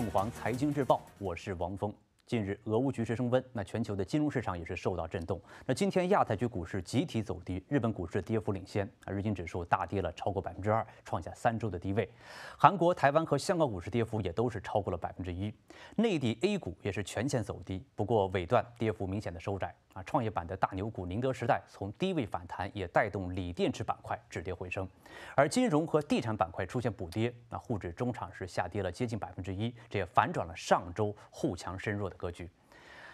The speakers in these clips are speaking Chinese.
凤凰财经日报，我是王峰。近日，俄乌局势升温，那全球的金融市场也是受到震动。那今天亚太区股市集体走低，日本股市跌幅领先，日经指数大跌了超过百分之二，创下三周的低位。韩国、台湾和香港股市跌幅也都是超过了百分之一。内地 A 股也是全线走低，不过尾段跌幅明显的收窄。创业板的大牛股宁德时代从低位反弹，也带动锂电池板块止跌回升，而金融和地产板块出现补跌。那沪指中场是下跌了接近百分之一，这也反转了上周沪强深弱的格局。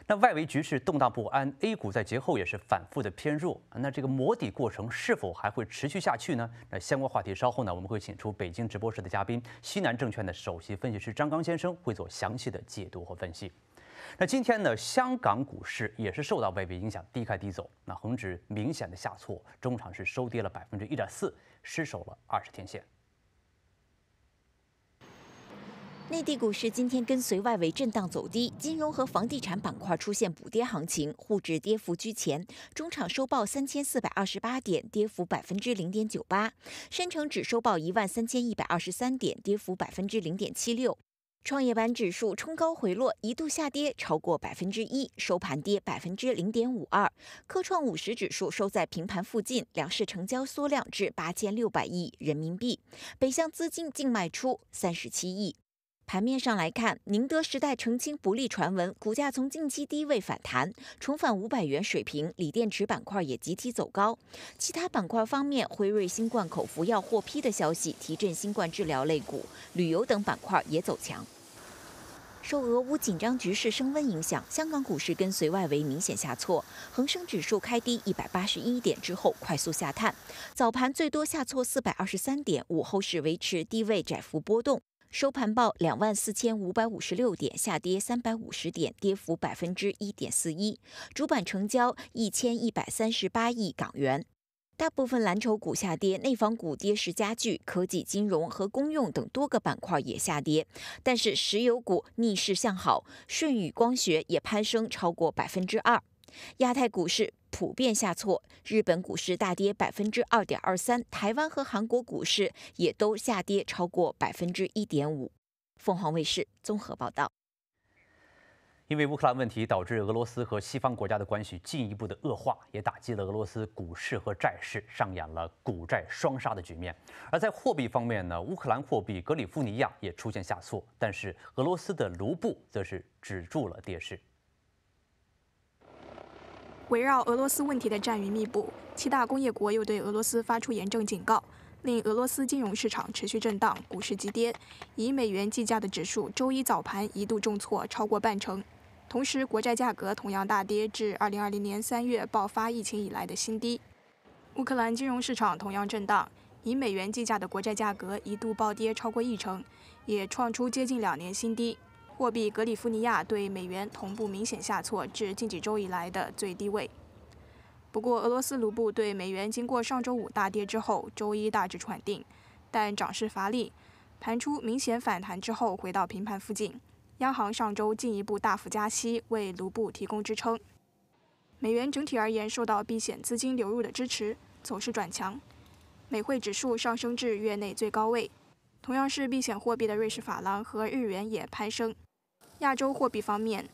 那外围局势动荡不安，A 股在节后也是反复的偏弱。那这个磨底过程是否还会持续下去呢？那相关话题稍后呢，我们会请出北京直播室的嘉宾，西南证券的首席分析师张刚先生会做详细的解读和分析。那今天呢？香港股市也是受到外围影响，低开低走。那恒指明显的下挫，中场是收跌了百分之一点四，失守了二十天线。内地股市今天跟随外围震荡走低，金融和房地产板块出现补跌行情，沪指跌幅居前，中场收报三千四百二十八点，跌幅百分之零点九八；深成指收报一万三千一百二十三点，跌幅百分之零点七六。创业板指数冲高回落，一度下跌超过百分之一，收盘跌百分之零点五二。科创五十指数收在平盘附近，两市成交缩量至八千六百亿人民币，北向资金净卖出三十七亿。盘面上来看，宁德时代澄清不利传闻，股价从近期低位反弹，重返五百元水平。锂电池板块也集体走高。其他板块方面，辉瑞新冠口服药获批的消息提振新冠治疗类股，旅游等板块也走强。受俄乌紧张局势升温影响，香港股市跟随外围明显下挫，恒生指数开低一百八十一点之后快速下探，早盘最多下挫四百二十三点，午后是维持低位窄幅波动。收盘报两万四千五百五十六点，下跌三百五十点，跌幅百分之一点四一。主板成交一千一百三十八亿港元，大部分蓝筹股下跌，内房股跌势加剧，科技、金融和公用等多个板块也下跌。但是石油股逆势向好，舜宇光学也攀升超过百分之二。亚太股市普遍下挫，日本股市大跌百分之二点二三，台湾和韩国股市也都下跌超过百分之一点五。凤凰卫视综合报道：因为乌克兰问题导致俄罗斯和西方国家的关系进一步的恶化，也打击了俄罗斯股市和债市，上演了股债双杀的局面。而在货币方面呢，乌克兰货币格里夫尼亚也出现下挫，但是俄罗斯的卢布则是止住了跌势。围绕俄罗斯问题的战云密布，七大工业国又对俄罗斯发出严正警告，令俄罗斯金融市场持续震荡，股市急跌。以美元计价的指数周一早盘一度重挫超过半成，同时国债价格同样大跌至2020年3月爆发疫情以来的新低。乌克兰金融市场同样震荡，以美元计价的国债价格一度暴跌超过一成，也创出接近两年新低。货币格里夫尼亚对美元同步明显下挫，至近几周以来的最低位。不过，俄罗斯卢布对美元经过上周五大跌之后，周一大致喘定，但涨势乏力，盘出明显反弹之后回到平盘附近。央行上周进一步大幅加息，为卢布提供支撑。美元整体而言受到避险资金流入的支持，走势转强，美汇指数上升至月内最高位。同样是避险货币的瑞士法郎和日元也攀升。亚洲货币方面，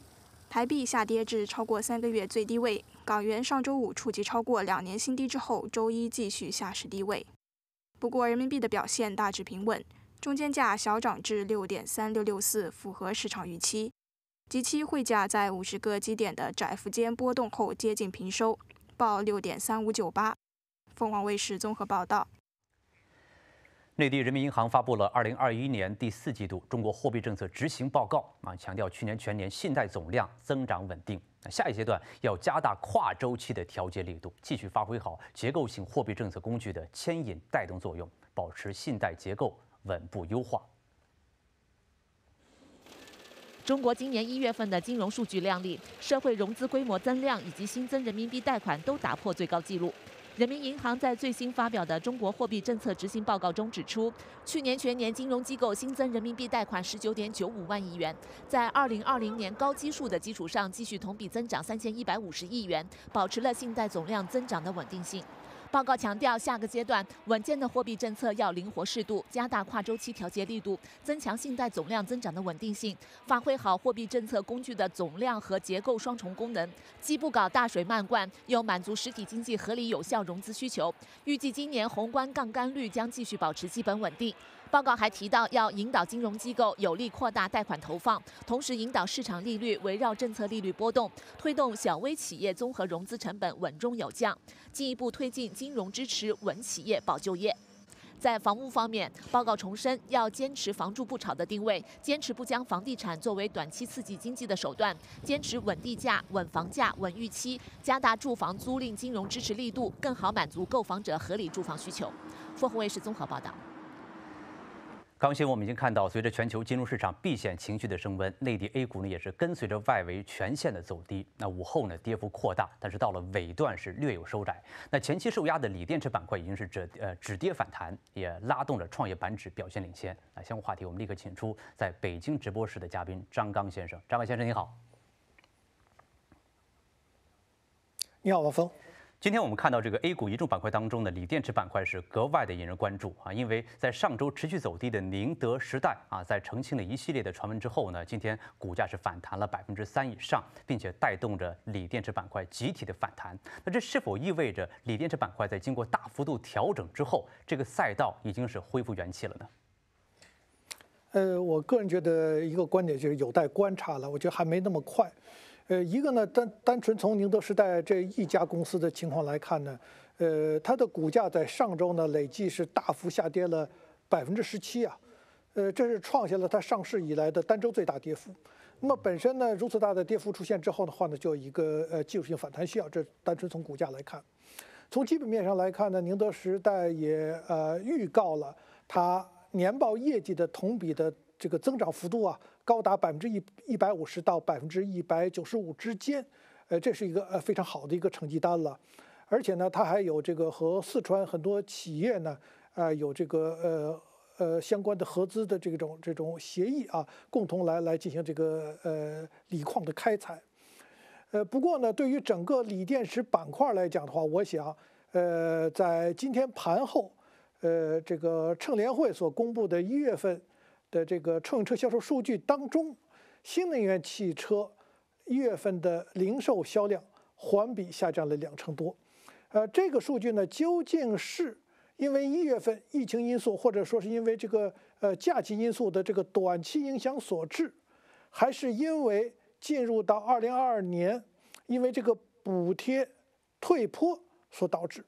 台币下跌至超过三个月最低位，港元上周五触及超过两年新低之后，周一继续下试低位。不过，人民币的表现大致平稳，中间价小涨至六点三六六四，符合市场预期。即期汇价在五十个基点的窄幅间波动后接近平收，报六点三五九八。凤凰卫视综合报道。内地人民银行发布了二零二一年第四季度中国货币政策执行报告啊，强调去年全年信贷总量增长稳定。那下一阶段要加大跨周期的调节力度，继续发挥好结构性货币政策工具的牵引带动作用，保持信贷结构稳步优化。中国今年一月份的金融数据亮丽，社会融资规模增量以及新增人民币贷款都打破最高纪录。人民银行在最新发表的《中国货币政策执行报告》中指出，去年全年金融机构新增人民币贷款十九点九五万亿元，在二零二零年高基数的基础上，继续同比增长三千一百五十亿元，保持了信贷总量增长的稳定性。报告强调，下个阶段稳健的货币政策要灵活适度，加大跨周期调节力度，增强信贷总量增长的稳定性，发挥好货币政策工具的总量和结构双重功能，既不搞大水漫灌，又满足实体经济合理有效融资需求。预计今年宏观杠杆率将继续保持基本稳定。报告还提到，要引导金融机构有力扩大贷款投放，同时引导市场利率围绕政策利率波动，推动小微企业综合融资成本稳中有降，进一步推进金融支持稳企业保就业。在房屋方面，报告重申要坚持房住不炒的定位，坚持不将房地产作为短期刺激经济的手段，坚持稳地价、稳房价、稳预期，加大住房租赁金融支持力度，更好满足购房者合理住房需求。凤凰卫视综合报道。刚性，我们已经看到，随着全球金融市场避险情绪的升温，内地 A 股呢也是跟随着外围全线的走低。那午后呢跌幅扩大，但是到了尾段是略有收窄。那前期受压的锂电池板块已经是止呃止跌反弹，也拉动了创业板指表现领先。那相关话题我们立刻请出在北京直播室的嘉宾张刚先生，张刚先生你好。你好，王峰。今天我们看到这个 A 股一众板块当中的锂电池板块是格外的引人关注啊，因为在上周持续走低的宁德时代啊，在澄清了一系列的传闻之后呢，今天股价是反弹了百分之三以上，并且带动着锂电池板块集体的反弹。那这是否意味着锂电池板块在经过大幅度调整之后，这个赛道已经是恢复元气了呢？呃，我个人觉得一个观点就是有待观察了，我觉得还没那么快。呃，一个呢，单单纯从宁德时代这一家公司的情况来看呢，呃，它的股价在上周呢累计是大幅下跌了百分之十七啊，呃，这是创下了它上市以来的单周最大跌幅。那么本身呢，如此大的跌幅出现之后的话呢，就一个呃技术性反弹需要。这单纯从股价来看，从基本面上来看呢，宁德时代也呃预告了它年报业绩的同比的这个增长幅度啊。高达百分之一一百五十到百分之一百九十五之间，呃，这是一个呃非常好的一个成绩单了，而且呢，它还有这个和四川很多企业呢，啊，有这个呃呃相关的合资的这种这种协议啊，共同来来进行这个呃锂矿的开采。呃，不过呢，对于整个锂电池板块来讲的话，我想，呃，在今天盘后，呃，这个乘联会所公布的一月份。的这个乘用车销售数据当中，新能源汽车一月份的零售销量环比下降了两成多。呃，这个数据呢，究竟是因为一月份疫情因素，或者说是因为这个呃假期因素的这个短期影响所致，还是因为进入到二零二二年，因为这个补贴退坡所导致？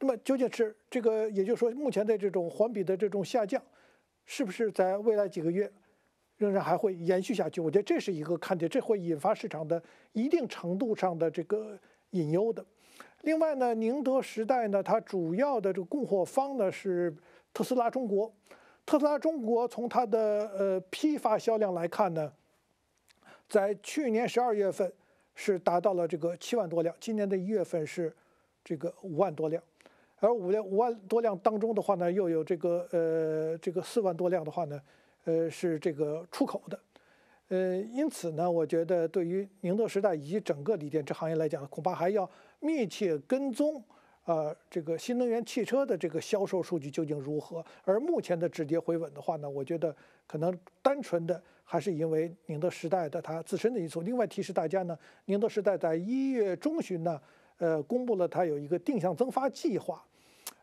那么，究竟是这个，也就是说，目前的这种环比的这种下降？是不是在未来几个月仍然还会延续下去？我觉得这是一个看点，这会引发市场的一定程度上的这个隐忧的。另外呢，宁德时代呢，它主要的这个供货方呢是特斯拉中国。特斯拉中国从它的呃批发销量来看呢，在去年十二月份是达到了这个七万多辆，今年的一月份是这个五万多辆。而五辆五万多辆当中的话呢，又有这个呃这个四万多辆的话呢，呃是这个出口的，呃因此呢，我觉得对于宁德时代以及整个锂电池行业来讲，恐怕还要密切跟踪啊这个新能源汽车的这个销售数据究竟如何。而目前的止跌回稳的话呢，我觉得可能单纯的还是因为宁德时代的它自身的因素。另外提示大家呢，宁德时代在一月中旬呢，呃公布了它有一个定向增发计划。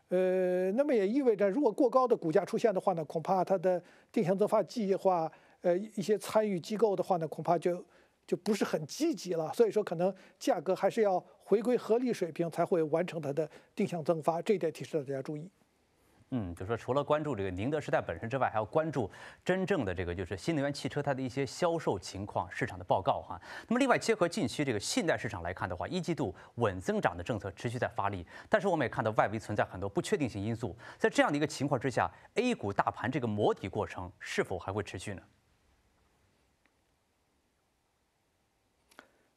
呃，那么也意味着，如果过高的股价出现的话呢，恐怕它的定向增发计划，呃，一些参与机构的话呢，恐怕就就不是很积极了。所以说，可能价格还是要回归合理水平，才会完成它的定向增发。这一点提示大家注意。嗯，就说除了关注这个宁德时代本身之外，还要关注真正的这个就是新能源汽车它的一些销售情况、市场的报告哈。那么，另外结合近期这个信贷市场来看的话，一季度稳增长的政策持续在发力，但是我们也看到外围存在很多不确定性因素。在这样的一个情况之下，A 股大盘这个磨底过程是否还会持续呢？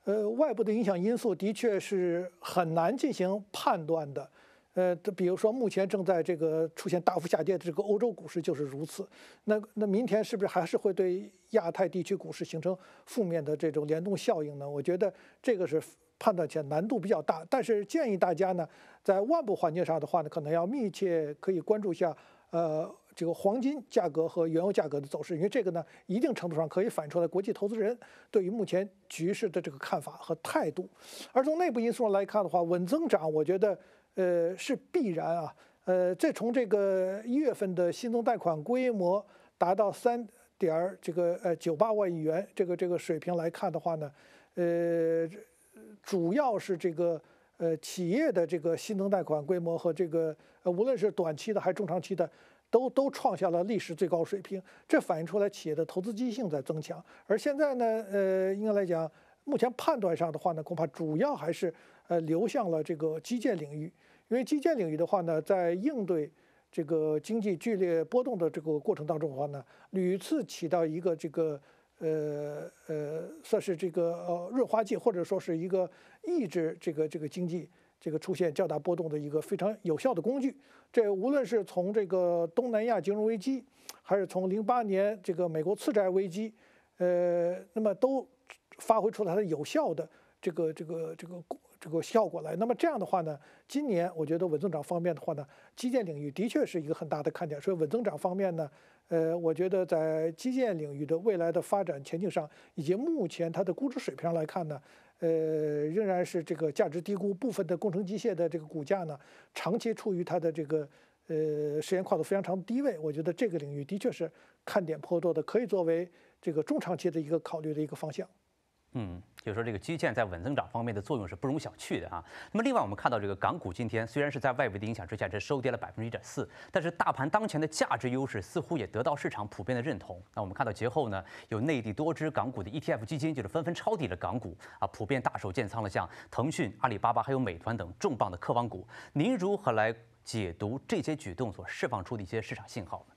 呃，外部的影响因素的确是很难进行判断的。呃，比如说目前正在这个出现大幅下跌的这个欧洲股市就是如此。那那明天是不是还是会对亚太地区股市形成负面的这种联动效应呢？我觉得这个是判断起来难度比较大。但是建议大家呢，在外部环境上的话呢，可能要密切可以关注一下，呃，这个黄金价格和原油价格的走势，因为这个呢，一定程度上可以反映出来国际投资人对于目前局势的这个看法和态度。而从内部因素上来看的话，稳增长，我觉得。呃，是必然啊。呃，这从这个一月份的新增贷款规模达到三点儿这个呃九八万亿元这个这个水平来看的话呢，呃，主要是这个呃企业的这个新增贷款规模和这个呃无论是短期的还是中长期的，都都创下了历史最高水平。这反映出来企业的投资积极性在增强。而现在呢，呃，应该来讲，目前判断上的话呢，恐怕主要还是呃流向了这个基建领域。因为基建领域的话呢，在应对这个经济剧烈波动的这个过程当中的话呢，屡次起到一个这个呃呃，算是这个呃润滑剂，或者说是一个抑制这个这个经济这个出现较大波动的一个非常有效的工具。这无论是从这个东南亚金融危机，还是从零八年这个美国次贷危机，呃，那么都发挥出了它的有效的这个这个这个。这个效果来，那么这样的话呢，今年我觉得稳增长方面的话呢，基建领域的确是一个很大的看点。所以稳增长方面呢，呃，我觉得在基建领域的未来的发展前景上，以及目前它的估值水平上来看呢，呃，仍然是这个价值低估部分的工程机械的这个股价呢，长期处于它的这个呃时间跨度非常长的低位。我觉得这个领域的确是看点颇多的，可以作为这个中长期的一个考虑的一个方向。嗯，就是说这个基建在稳增长方面的作用是不容小觑的啊。那么另外，我们看到这个港股今天虽然是在外围的影响之下，这收跌了百分之一点四，但是大盘当前的价值优势似乎也得到市场普遍的认同。那我们看到节后呢，有内地多支港股的 ETF 基金就是纷纷抄底了港股啊，普遍大手建仓了，像腾讯、阿里巴巴还有美团等重磅的科网股。您如何来解读这些举动所释放出的一些市场信号呢？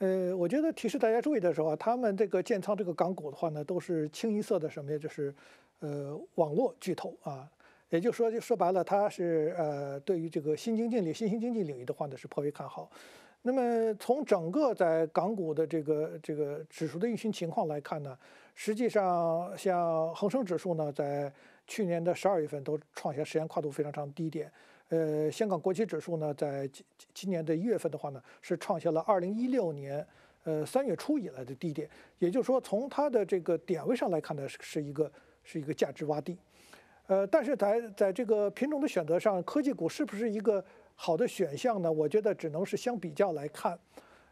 呃，我觉得提示大家注意的时候啊，他们这个建仓这个港股的话呢，都是清一色的什么呀？就是，呃，网络巨头啊，也就是说，就说白了，它是呃，对于这个新经济领新兴经济领域的话呢，是颇为看好。那么，从整个在港股的这个这个指数的运行情况来看呢，实际上，像恒生指数呢，在去年的十二月份都创下时间跨度非常长的低点。呃，香港国企指数呢，在今今年的一月份的话呢，是创下了二零一六年，呃三月初以来的低点，也就是说，从它的这个点位上来看呢，是是一个是一个价值洼地，呃，但是在在这个品种的选择上，科技股是不是一个好的选项呢？我觉得只能是相比较来看，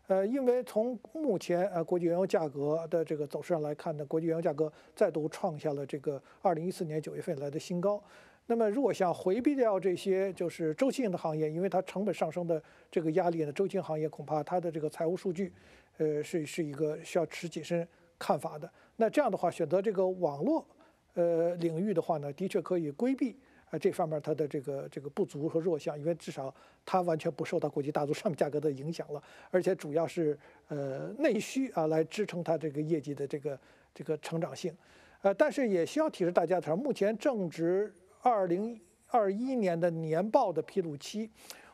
呃，因为从目前呃国际原油价格的这个走势上来看呢，国际原油价格再度创下了这个二零一四年九月份以来的新高。那么，如果想回避掉这些就是周期性的行业，因为它成本上升的这个压力呢，周期性行业恐怕它的这个财务数据，呃，是是一个需要持谨慎看法的。那这样的话，选择这个网络，呃，领域的话呢，的确可以规避啊这方面它的这个这个不足和弱项，因为至少它完全不受到国际大宗商品价格的影响了，而且主要是呃内需啊来支撑它这个业绩的这个这个成长性，呃，但是也需要提示大家，它目前正值。二零二一年的年报的披露期，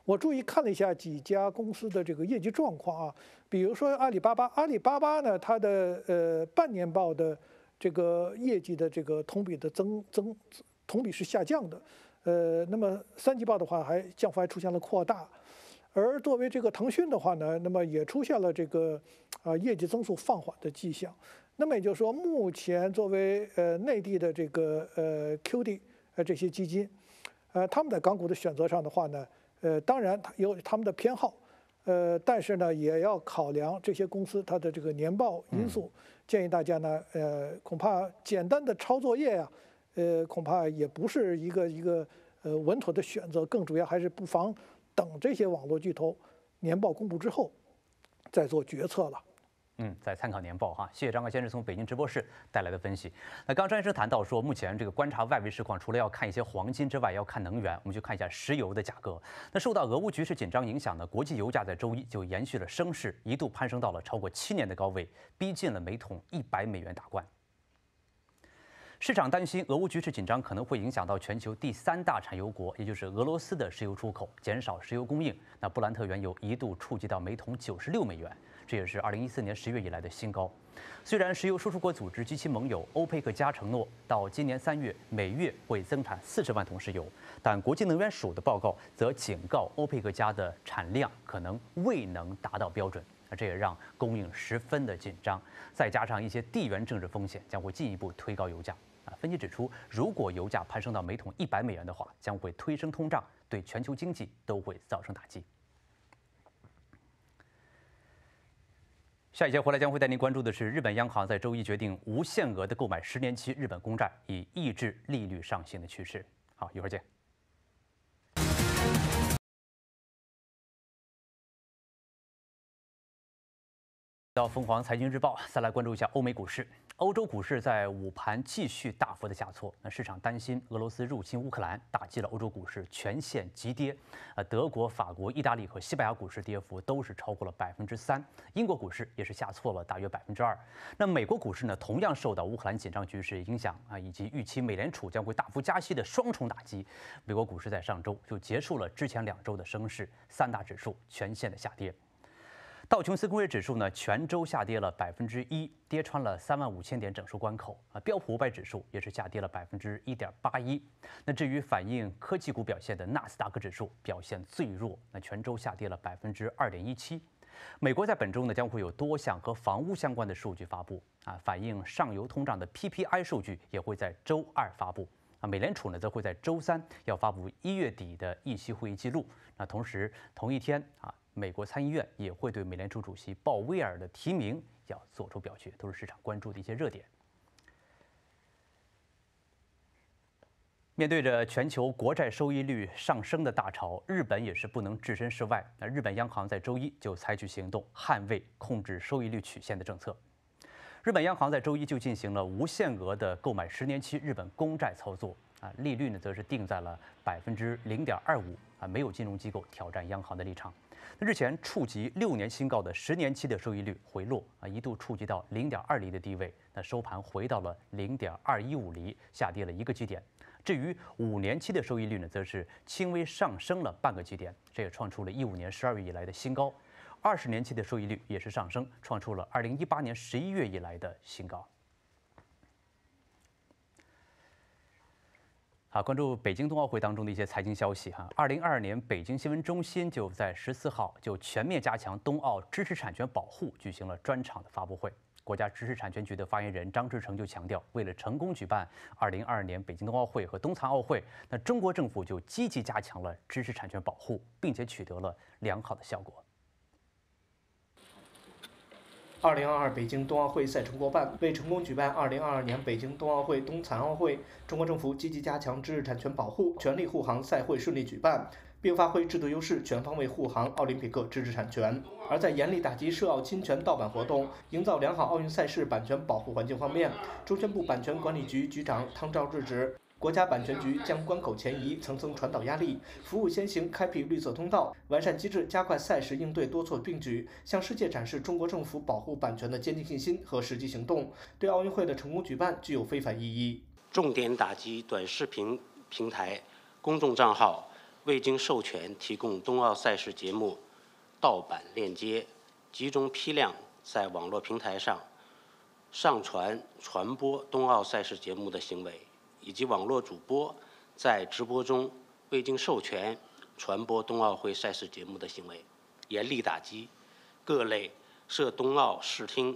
我注意看了一下几家公司的这个业绩状况啊，比如说阿里巴巴，阿里巴巴呢，它的呃半年报的这个业绩的这个同比的增增同比是下降的，呃，那么三季报的话还降幅还出现了扩大，而作为这个腾讯的话呢，那么也出现了这个啊业绩增速放缓的迹象，那么也就是说，目前作为呃内地的这个呃 QD。呃，这些基金，呃，他们在港股的选择上的话呢，呃，当然有他们的偏好，呃，但是呢，也要考量这些公司它的这个年报因素。建议大家呢，呃，恐怕简单的抄作业呀，呃，恐怕也不是一个一个呃稳妥的选择。更主要还是不妨等这些网络巨头年报公布之后再做决策了。嗯，在参考年报哈，谢谢张凯先生从北京直播室带来的分析。那刚刚张先生谈到说，目前这个观察外围市况，除了要看一些黄金之外，要看能源。我们去看一下石油的价格。那受到俄乌局势紧张影响呢，国际油价在周一就延续了升势，一度攀升到了超过七年的高位，逼近了每桶一百美元大关。市场担心俄乌局势紧张可能会影响到全球第三大产油国，也就是俄罗斯的石油出口减少，石油供应。那布兰特原油一度触及到每桶九十六美元。这也是二零一四年十月以来的新高。虽然石油输出国组织及其盟友欧佩克加承诺到今年三月每月会增产四十万桶石油，但国际能源署的报告则警告欧佩克加的产量可能未能达到标准。那这也让供应十分的紧张，再加上一些地缘政治风险，将会进一步推高油价。啊，分析指出，如果油价攀升到每桶一百美元的话，将会推升通胀，对全球经济都会造成打击。下一节回来将会带您关注的是，日本央行在周一决定无限额的购买十年期日本公债，以抑制利率上行的趋势。好，一会儿见。到凤凰财经日报，再来关注一下欧美股市。欧洲股市在午盘继续大幅的下挫，那市场担心俄罗斯入侵乌克兰，打击了欧洲股市全线急跌。啊，德国、法国、意大利和西班牙股市跌幅都是超过了百分之三，英国股市也是下挫了大约百分之二。那美国股市呢，同样受到乌克兰紧张局势影响啊，以及预期美联储将会大幅加息的双重打击，美国股市在上周就结束了之前两周的升势，三大指数全线的下跌。道琼斯工业指数呢，全周下跌了百分之一，跌穿了三万五千点整数关口啊。标普五百指数也是下跌了百分之一点八一。那至于反映科技股表现的纳斯达克指数表现最弱，那全周下跌了百分之二点一七。美国在本周呢，将会有多项和房屋相关的数据发布啊，反映上游通胀的 PPI 数据也会在周二发布啊。美联储呢，则会在周三要发布一月底的议息会议记录。那同时同一天啊。美国参议院也会对美联储主席鲍威尔的提名要做出表决，都是市场关注的一些热点。面对着全球国债收益率上升的大潮，日本也是不能置身事外。那日本央行在周一就采取行动，捍卫控制收益率曲线的政策。日本央行在周一就进行了无限额的购买十年期日本公债操作，啊，利率呢则是定在了百分之零点二五，啊，没有金融机构挑战央行的立场。那日前触及六年新高的十年期的收益率回落啊，一度触及到零点二厘的低位，那收盘回到了零点二一五厘，下跌了一个基点。至于五年期的收益率呢，则是轻微上升了半个基点，这也创出了一五年十二月以来的新高。二十年期的收益率也是上升，创出了二零一八年十一月以来的新高。啊，关注北京冬奥会当中的一些财经消息哈。二零二二年北京新闻中心就在十四号就全面加强冬奥知识产权保护，举行了专场的发布会。国家知识产权局的发言人张志成就强调，为了成功举办二零二二年北京冬奥会和冬残奥会，那中国政府就积极加强了知识产权保护，并且取得了良好的效果。二零二二北京冬奥会赛程过半，为成功举办二零二二年北京冬奥会冬残奥会，中国政府积极加强知识产权保护，全力护航赛会顺利举办，并发挥制度优势，全方位护航奥林匹克知识产权。而在严厉打击涉奥侵权盗版活动，营造良好奥运赛事版权保护环境方面，中宣部版权管理局局长汤兆志指。国家版权局将关口前移，层层传导压力，服务先行，开辟绿色通道，完善机制，加快赛事应对多措并举，向世界展示中国政府保护版权的坚定信心和实际行动，对奥运会的成功举办具有非凡意义。重点打击短视频平台、公众账号未经授权提供冬奥赛事节目盗版链接，集中批量在网络平台上上传传播冬奥赛事节目的行为。以及网络主播在直播中未经授权传播冬奥会赛事节目的行为，严厉打击各类涉冬奥视听、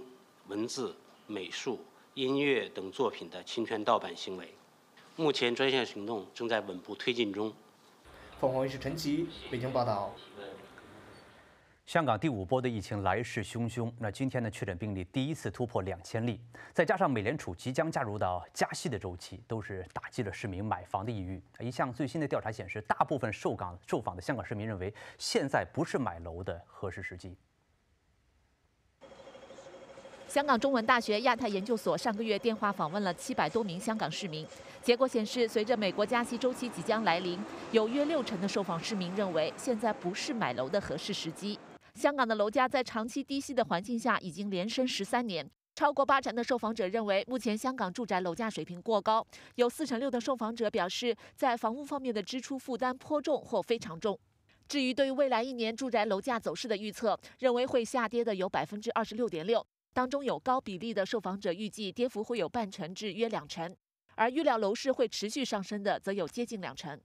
文字、美术、音乐等作品的侵权盗版行为。目前，专项行动正在稳步推进中。凤凰卫视晨奇，北京报道。香港第五波的疫情来势汹汹，那今天的确诊病例第一次突破两千例，再加上美联储即将加入到加息的周期，都是打击了市民买房的意郁。一项最新的调查显示，大部分受港受访的香港市民认为，现在不是买楼的合适时机。香港中文大学亚太研究所上个月电话访问了七百多名香港市民，结果显示，随着美国加息周期即将来临，有约六成的受访市民认为现在不是买楼的合适时机。香港的楼价在长期低息的环境下已经连升十三年，超过八成的受访者认为目前香港住宅楼价水平过高，有四成六的受访者表示在房屋方面的支出负担颇重或非常重。至于对未来一年住宅楼价走势的预测，认为会下跌的有百分之二十六点六，当中有高比例的受访者预计跌幅会有半成至约两成，而预料楼市会持续上升的则有接近两成。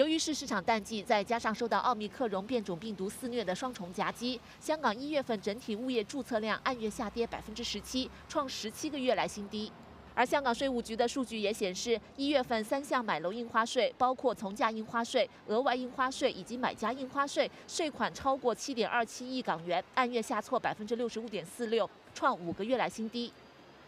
由于是市场淡季，再加上受到奥密克戎变种病毒肆虐的双重夹击，香港一月份整体物业注册量按月下跌百分之十七，创十七个月来新低。而香港税务局的数据也显示，一月份三项买楼印花税，包括从价印花税、额外印花税以及买家印花税，税款超过七点二七亿港元，按月下挫百分之六十五点四六，创五个月来新低。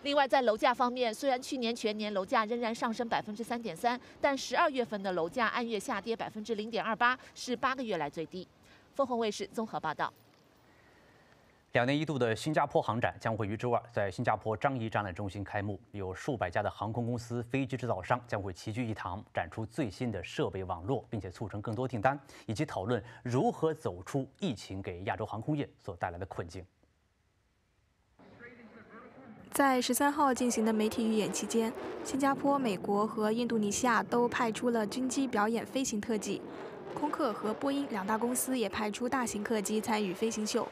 另外，在楼价方面，虽然去年全年楼价仍然上升百分之三点三，但十二月份的楼价按月下跌百分之零点二八，是八个月来最低。凤凰卫视综合报道。两年一度的新加坡航展将会于周二在新加坡樟宜展览中心开幕，有数百家的航空公司、飞机制造商将会齐聚一堂，展出最新的设备网络，并且促成更多订单，以及讨论如何走出疫情给亚洲航空业所带来的困境。在十三号进行的媒体预演期间，新加坡、美国和印度尼西亚都派出了军机表演飞行特技，空客和波音两大公司也派出大型客机参与飞行秀，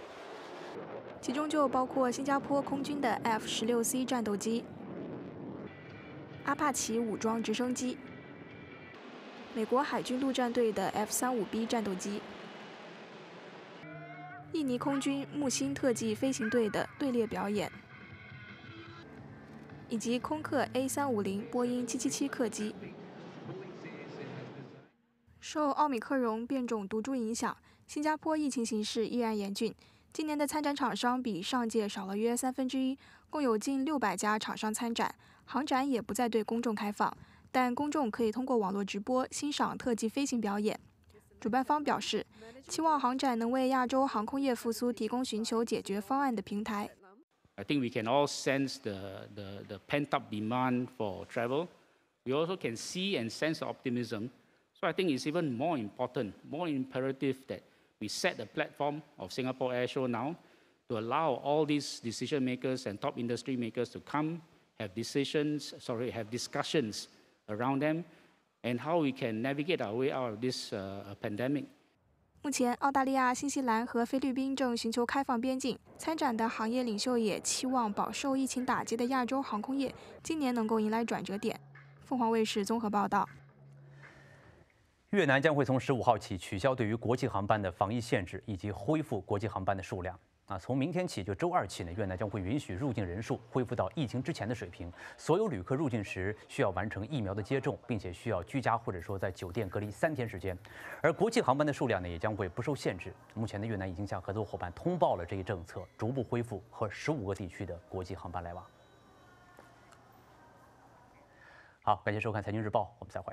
其中就包括新加坡空军的 F-16C 战斗机、阿帕奇武装直升机、美国海军陆战队的 F-35B 战斗机、印尼空军木星特技飞行队的队列表演。以及空客 A350、波音777客机。受奥米克戎变种毒株影响，新加坡疫情形势依然严峻。今年的参展厂商比上届少了约三分之一，共有近六百家厂商参展。航展也不再对公众开放，但公众可以通过网络直播欣赏特技飞行表演。主办方表示，期望航展能为亚洲航空业复苏提供寻求解决方案的平台。I think we can all sense the, the, the pent up demand for travel. We also can see and sense optimism. So I think it's even more important, more imperative that we set the platform of Singapore Airshow now to allow all these decision makers and top industry makers to come, have decisions, sorry, have discussions around them, and how we can navigate our way out of this uh, pandemic 目前，澳大利亚、新西兰和菲律宾正寻求开放边境。参展的行业领袖也期望饱受疫情打击的亚洲航空业今年能够迎来转折点。凤凰卫视综合报道。越南将会从十五号起取消对于国际航班的防疫限制，以及恢复国际航班的数量。啊，从明天起就周二起呢，越南将会允许入境人数恢复到疫情之前的水平。所有旅客入境时需要完成疫苗的接种，并且需要居家或者说在酒店隔离三天时间。而国际航班的数量呢，也将会不受限制。目前呢，越南已经向合作伙伴通报了这一政策，逐步恢复和十五个地区的国际航班来往。好，感谢收看《财经日报》，我们再会。